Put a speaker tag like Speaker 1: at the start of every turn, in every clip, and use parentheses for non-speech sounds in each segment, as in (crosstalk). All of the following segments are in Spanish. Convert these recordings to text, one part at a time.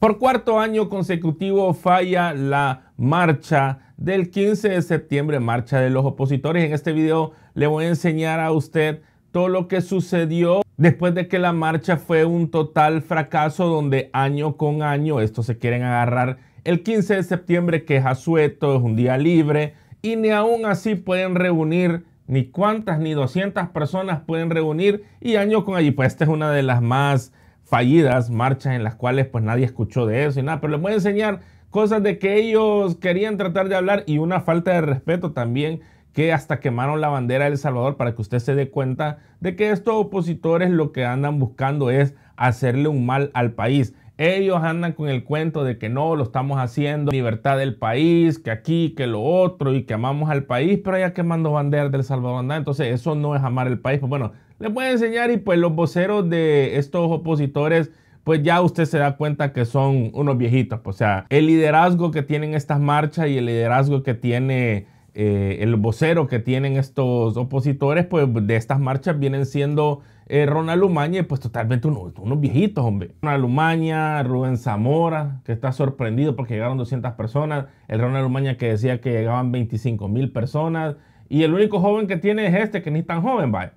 Speaker 1: Por cuarto año consecutivo falla la marcha del 15 de septiembre, marcha de los opositores. En este video le voy a enseñar a usted todo lo que sucedió después de que la marcha fue un total fracaso donde año con año estos se quieren agarrar el 15 de septiembre que es asueto, es un día libre y ni aún así pueden reunir ni cuántas ni 200 personas pueden reunir y año con año, pues esta es una de las más fallidas marchas en las cuales pues nadie escuchó de eso y nada, pero les voy a enseñar cosas de que ellos querían tratar de hablar y una falta de respeto también que hasta quemaron la bandera del Salvador para que usted se dé cuenta de que estos opositores lo que andan buscando es hacerle un mal al país. Ellos andan con el cuento de que no, lo estamos haciendo, libertad del país, que aquí, que lo otro, y que amamos al país, pero ya quemando banderas del Salvador. Anda. Entonces, eso no es amar el país. Pues bueno, les voy enseñar y pues los voceros de estos opositores pues ya usted se da cuenta que son unos viejitos. o sea, el liderazgo que tienen estas marchas y el liderazgo que tiene eh, el vocero que tienen estos opositores, pues de estas marchas vienen siendo eh, Ronald Umaña, pues totalmente unos, unos viejitos, hombre. Ronald Umaña, Rubén Zamora, que está sorprendido porque llegaron 200 personas. El Ronald Umaña que decía que llegaban 25 mil personas. Y el único joven que tiene es este, que ni tan joven, vaya.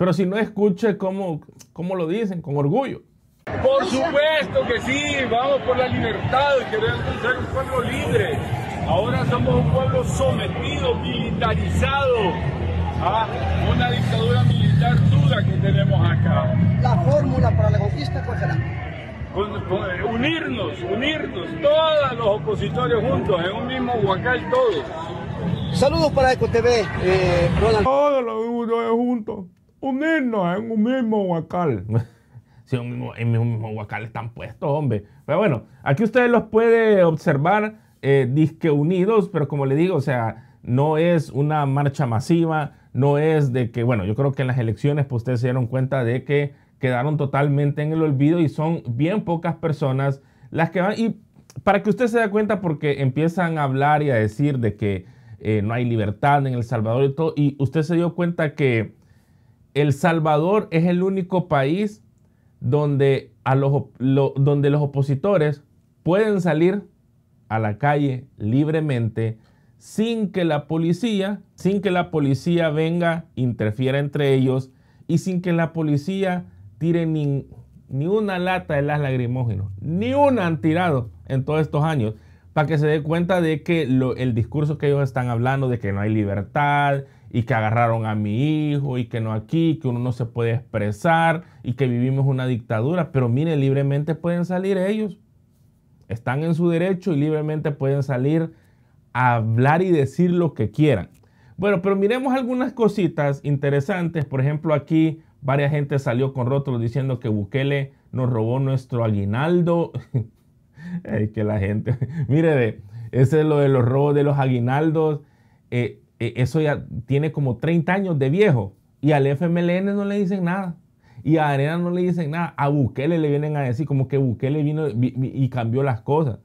Speaker 1: Pero si no escuche cómo, cómo lo dicen, con orgullo. Por supuesto que sí, vamos por la libertad, queremos ser un pueblo libre. Ahora somos un pueblo sometido, militarizado a una dictadura militar dura que tenemos acá. La fórmula para la conquista, ¿cuál será? Eh, unirnos, unirnos, todos los opositores juntos, en un mismo huacal todos. Saludos para EcoTV, eh, Ronald. Todos los juntos unirnos en un mismo huacal. si (laughs) sí, en un mismo huacal están puestos, hombre. Pero bueno, aquí ustedes los puede observar eh, disque unidos, pero como le digo, o sea, no es una marcha masiva, no es de que, bueno, yo creo que en las elecciones pues ustedes se dieron cuenta de que quedaron totalmente en el olvido y son bien pocas personas las que van. Y para que usted se dé cuenta, porque empiezan a hablar y a decir de que eh, no hay libertad en El Salvador y todo, y usted se dio cuenta que el Salvador es el único país donde, a los, donde los opositores pueden salir a la calle libremente sin que la policía, sin que la policía venga, interfiera entre ellos y sin que la policía tire ni, una lata de las lagrimógenos, ni una han tirado en todos estos años, para que se dé cuenta de que el discurso que ellos están hablando de que no hay libertad, y que agarraron a mi hijo y que no aquí, que uno no se puede expresar y que vivimos una dictadura. Pero mire, libremente pueden salir ellos. Están en su derecho y libremente pueden salir a hablar y decir lo que quieran. Bueno, pero miremos algunas cositas interesantes. Por ejemplo, aquí varias gente salió con rótulos diciendo que Bukele nos robó nuestro aguinaldo. (laughs) Ay, que la gente, (laughs) mire, ese es lo de los robos de los aguinaldos. Eh, e, eso ya tiene como 30 años de viejo. Y al FMLN no le dicen nada. Y a Arena no le dicen nada. A Bukele le vienen a decir como que Bukele vino y cambió las cosas.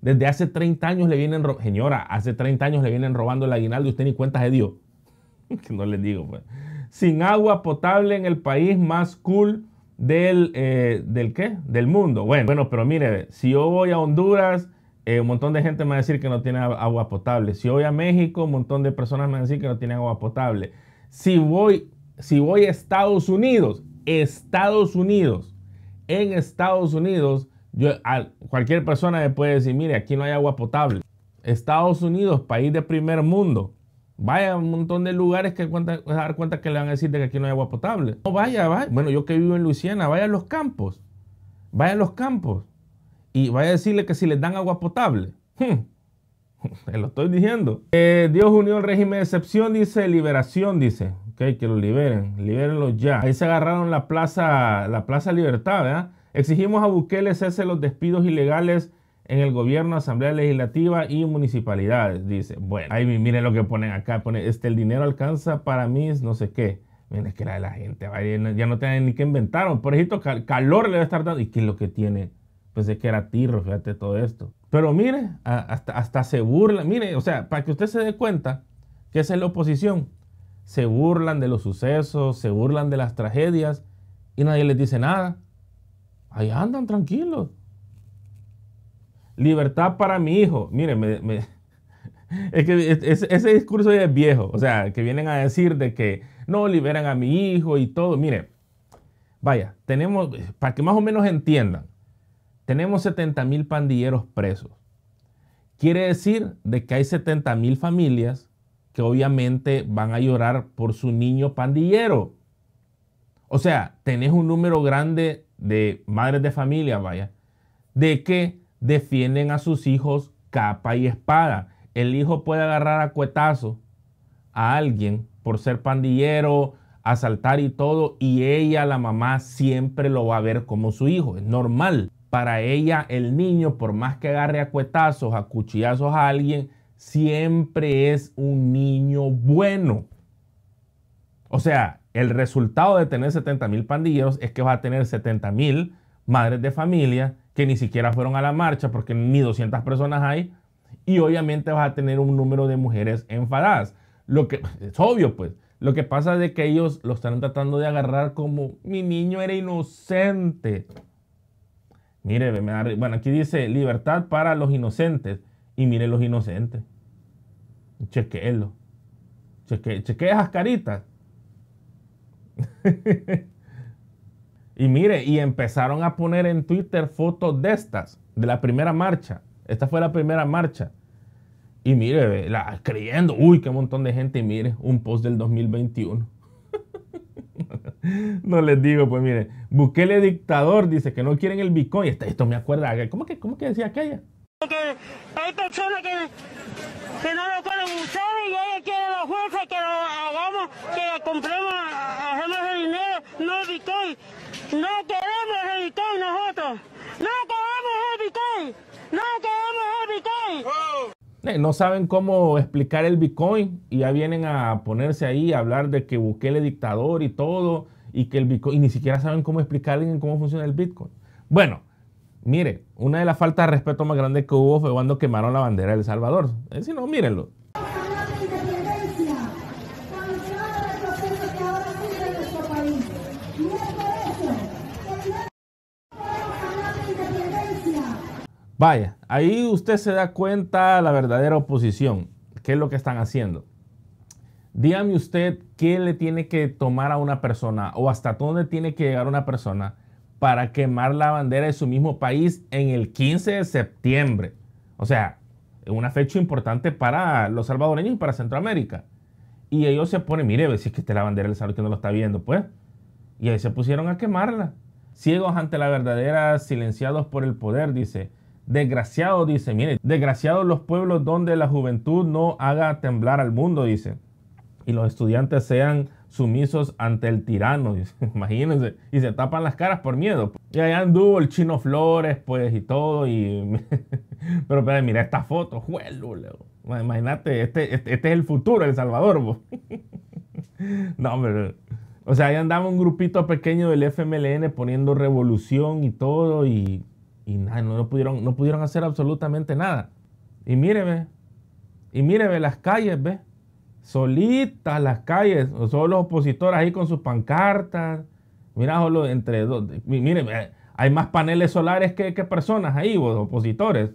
Speaker 1: Desde hace 30 años le vienen, señora, hace 30 años le vienen robando el aguinaldo y usted ni cuenta de dios (laughs) que no les digo, pues. Sin agua potable en el país más cool del, eh, del qué? Del mundo. Bueno, bueno, pero mire, si yo voy a Honduras eh, un montón de gente me va a decir que no tiene agua potable. Si voy a México, un montón de personas me van a decir que no tiene agua potable. Si voy, si voy a Estados Unidos, Estados Unidos, en Estados Unidos, yo, a cualquier persona me puede decir, mire, aquí no hay agua potable. Estados Unidos, país de primer mundo. Vaya a un montón de lugares que cuenta, dar cuenta que le van a decir de que aquí no hay agua potable. No vaya, vaya. Bueno, yo que vivo en Luisiana, vaya a los campos. Vaya a los campos. Y vaya a decirle que si les dan agua potable. Hmm. (laughs) Te lo estoy diciendo. Eh, Dios unió el régimen de excepción, dice liberación, dice. Ok, que lo liberen, libérenlos ya. Ahí se agarraron la plaza, la plaza Libertad, ¿verdad? Exigimos a Bukele cese los despidos ilegales en el gobierno, asamblea legislativa y municipalidades, dice. Bueno, ahí miren lo que ponen acá, pone, este, el dinero alcanza para mis no sé qué. Miren, es que la de la gente, ya no tienen ni que inventaron. Por ejemplo, calor le va a estar dando. ¿Y qué es lo que tiene? Pensé que era tirro, fíjate todo esto. Pero mire, hasta, hasta se burla. Mire, o sea, para que usted se dé cuenta que esa es la oposición. Se burlan de los sucesos, se burlan de las tragedias y nadie les dice nada. Ahí andan tranquilos. Libertad para mi hijo. Mire, (laughs) es que ese discurso ya es viejo. O sea, que vienen a decir de que no liberan a mi hijo y todo. Mire, vaya, tenemos, eh, para que más o menos entiendan tenemos 70 mil pandilleros presos. Quiere decir de que hay 70 mil familias que obviamente van a llorar por su niño pandillero. O sea, tenés un número grande de madres de familia, vaya, de que defienden a sus hijos capa y espada. El hijo puede agarrar a cuetazo a alguien por ser pandillero, asaltar y todo, y ella, la mamá, siempre lo va a ver como su hijo. Es normal para ella el niño, por más que agarre a cuetazos, a cuchillazos a alguien, siempre es un niño bueno. O sea, el resultado de tener 70 mil pandilleros es que vas a tener 70 mil madres de familia que ni siquiera fueron a la marcha porque ni 200 personas hay. Y obviamente vas a tener un número de mujeres enfadadas. Lo que es obvio, pues. Lo que pasa es que ellos lo están tratando de agarrar como mi niño era inocente. Mire, bueno, aquí dice libertad para los inocentes. Y mire los inocentes. Chequéelo. Cheque, chequee esas caritas. (laughs) y mire, y empezaron a poner en Twitter fotos de estas, de la primera marcha. Esta fue la primera marcha. Y mire, la, creyendo, uy, qué montón de gente. Y mire, un post del 2021. (laughs) no les digo, pues mire, Bukele dictador, dice que no quieren el Bitcoin. Esto, esto me acuerda, ¿cómo que, cómo que decía aquella? Porque hay personas que, que no lo pueden usar y ella quiere la fuerza que lo hagamos, que lo compremos, hagamos el dinero, no el Bitcoin. No queremos el Bitcoin nosotros. No queremos el Bitcoin. No queremos el Bitcoin. Eh, no saben cómo explicar el Bitcoin y ya vienen a ponerse ahí a hablar de que Bukele dictador y todo y que el ni siquiera saben cómo explicarle cómo funciona el Bitcoin. Bueno, mire, una de las faltas de respeto más grandes que hubo fue cuando quemaron la bandera de Salvador. Eh, si no, mírenlo. Vaya, ahí usted se da cuenta la verdadera oposición, qué es lo que están haciendo. Dígame usted qué le tiene que tomar a una persona o hasta dónde tiene que llegar una persona para quemar la bandera de su mismo país en el 15 de septiembre. O sea, una fecha importante para los salvadoreños y para Centroamérica. Y ellos se ponen, mire, si es que está la bandera del Salvador que no lo está viendo, pues. Y ahí se pusieron a quemarla. Ciegos ante la verdadera, silenciados por el poder, dice. Desgraciados, dice, mire, desgraciados los pueblos donde la juventud no haga temblar al mundo, dice y los estudiantes sean sumisos ante el tirano, (laughs) imagínense, y se tapan las caras por miedo. Y allá anduvo el chino Flores, pues, y todo, y... (laughs) pero, pero pues, mira esta foto, juelo, imagínate, este, este, este, es el futuro, El Salvador, (laughs) no, pero... O sea, ahí andaba un grupito pequeño del FMLN poniendo revolución y todo, y, nada, no, pudieron, no pudieron hacer absolutamente nada. Y míreme, y míreme las calles, ¿ves? solitas las calles, solo los opositores ahí con sus pancartas. Mira, solo entre dos. Eh, hay más paneles solares que, personas ahí, vos, opositores.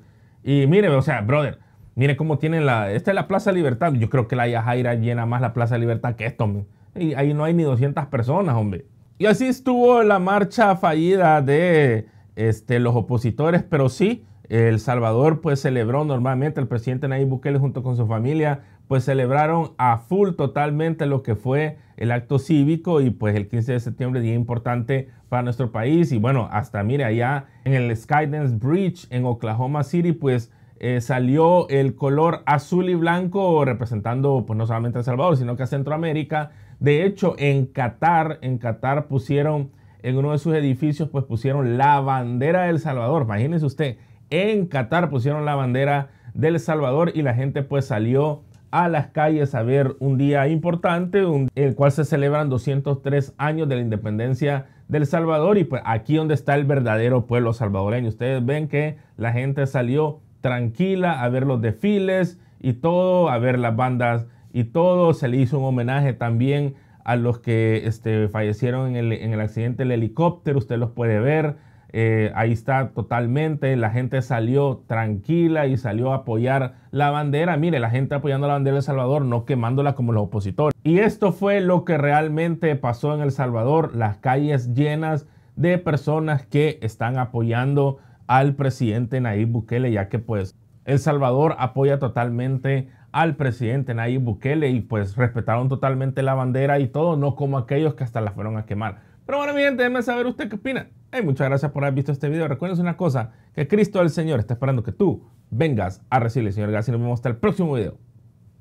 Speaker 1: Y mire, o sea, brother, mire cómo tienen la. Esta es la Plaza Libertad. Yo creo que la Yajaira llena más la Plaza Libertad que esto, Y ahí no hay ni 200 personas, hombre. Y así estuvo la marcha fallida de este, los opositores, pero sí. El Salvador pues celebró normalmente el presidente Nayib Bukele junto con su familia pues celebraron a full totalmente lo que fue el acto cívico y pues el 15 de septiembre día importante para nuestro país y bueno, hasta mire allá en el Skydance Bridge en Oklahoma City pues eh, salió el color azul y blanco representando pues no solamente a El Salvador sino que a Centroamérica. De hecho en Qatar, en Qatar pusieron en uno de sus edificios pues pusieron la bandera del Salvador. Imagínense usted, en Qatar pusieron la bandera del Salvador y la gente pues salió a las calles a ver un día importante, el cual se celebran 203 años de la independencia del Salvador y pues aquí donde está el verdadero pueblo salvadoreño. Ustedes ven que la gente salió tranquila a ver los desfiles y todo, a ver las bandas y todo. Se le hizo un homenaje también a los que este, fallecieron en el, en el accidente del helicóptero, usted los puede ver eh, ahí está totalmente, la gente salió tranquila y salió a apoyar la bandera. Mire, la gente apoyando la bandera de El Salvador, no quemándola como los opositores. Y esto fue lo que realmente pasó en El Salvador, las calles llenas de personas que están apoyando al presidente Nayib Bukele, ya que pues El Salvador apoya totalmente al presidente Nayib Bukele y pues respetaron totalmente la bandera y todo, no como aquellos que hasta la fueron a quemar. Pero bueno, mi gente, saber usted qué opina muchas gracias por haber visto este video. Recuerda una cosa, que Cristo el Señor está esperando que tú vengas a recibir. Señor, gracias y nos vemos hasta el próximo video.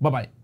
Speaker 1: Bye bye.